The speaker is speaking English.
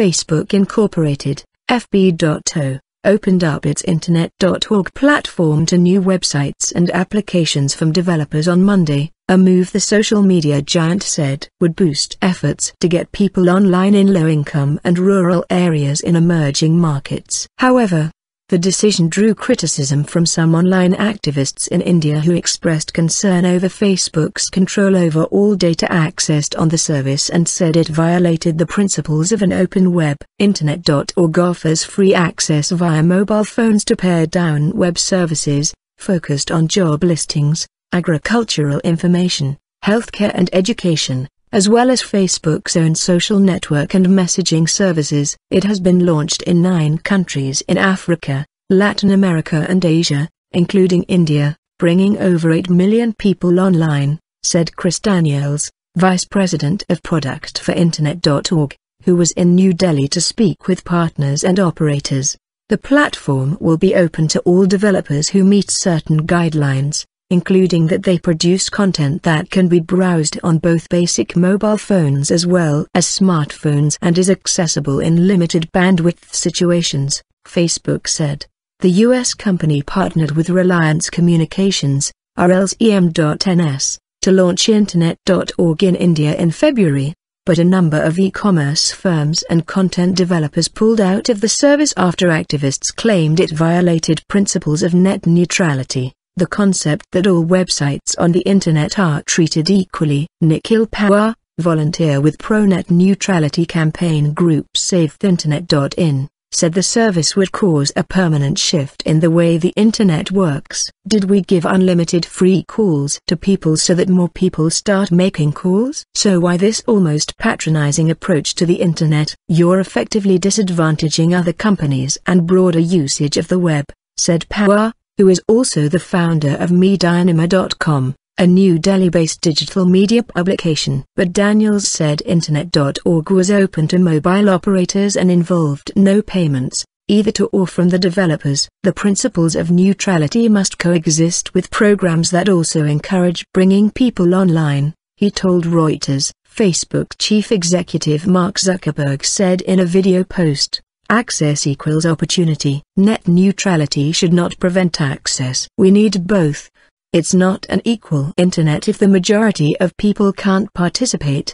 Facebook Incorporated, (FB.TO) opened up its Internet.org platform to new websites and applications from developers on Monday, a move the social media giant said would boost efforts to get people online in low-income and rural areas in emerging markets. However, the decision drew criticism from some online activists in India who expressed concern over Facebook's control over all data accessed on the service and said it violated the principles of an open web. Internet.org offers free access via mobile phones to pared-down web services, focused on job listings, agricultural information, healthcare and education, as well as Facebook's own social network and messaging services. It has been launched in nine countries in Africa, Latin America and Asia, including India, bringing over 8 million people online, said Chris Daniels, vice president of product for Internet.org, who was in New Delhi to speak with partners and operators. The platform will be open to all developers who meet certain guidelines, including that they produce content that can be browsed on both basic mobile phones as well as smartphones and is accessible in limited bandwidth situations, Facebook said. The U.S. company partnered with Reliance Communications, RLCM.NS, to launch Internet.org in India in February, but a number of e-commerce firms and content developers pulled out of the service after activists claimed it violated principles of net neutrality the concept that all websites on the internet are treated equally. Nikhil Power, volunteer with ProNet Neutrality Campaign Group SaveTheInternet.in, said the service would cause a permanent shift in the way the internet works. Did we give unlimited free calls to people so that more people start making calls? So why this almost patronizing approach to the internet? You're effectively disadvantaging other companies and broader usage of the web, said Power, who is also the founder of MeDynamo.com a New Delhi-based digital media publication. But Daniels said Internet.org was open to mobile operators and involved no payments, either to or from the developers. The principles of neutrality must coexist with programs that also encourage bringing people online, he told Reuters. Facebook chief executive Mark Zuckerberg said in a video post, access equals opportunity. Net neutrality should not prevent access. We need both, it's not an equal internet if the majority of people can't participate.